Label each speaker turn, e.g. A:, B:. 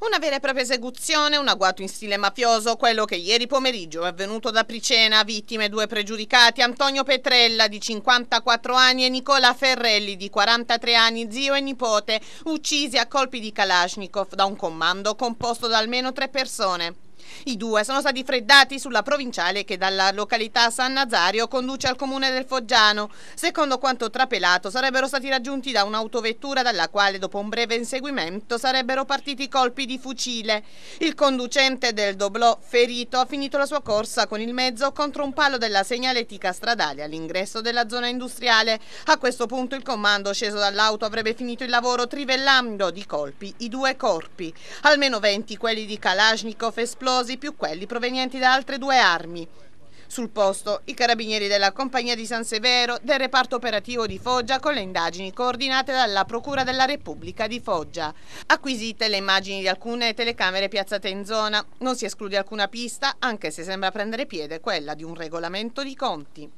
A: Una vera e propria esecuzione, un agguato in stile mafioso, quello che ieri pomeriggio è avvenuto da Pricena, vittime due pregiudicati, Antonio Petrella di 54 anni e Nicola Ferrelli di 43 anni, zio e nipote, uccisi a colpi di Kalashnikov da un comando composto da almeno tre persone. I due sono stati freddati sulla provinciale che dalla località San Nazario conduce al comune del Foggiano. Secondo quanto trapelato sarebbero stati raggiunti da un'autovettura dalla quale dopo un breve inseguimento sarebbero partiti colpi di fucile. Il conducente del doblò ferito ha finito la sua corsa con il mezzo contro un palo della segnaletica stradale all'ingresso della zona industriale. A questo punto il comando sceso dall'auto avrebbe finito il lavoro trivellando di colpi i due corpi. Almeno 20 quelli di Kalashnikov esplosi esplosi più quelli provenienti da altre due armi. Sul posto, i carabinieri della Compagnia di San Severo del reparto operativo di Foggia con le indagini coordinate dalla Procura della Repubblica di Foggia. Acquisite le immagini di alcune telecamere piazzate in zona, non si esclude alcuna pista, anche se sembra prendere piede quella di un regolamento di conti.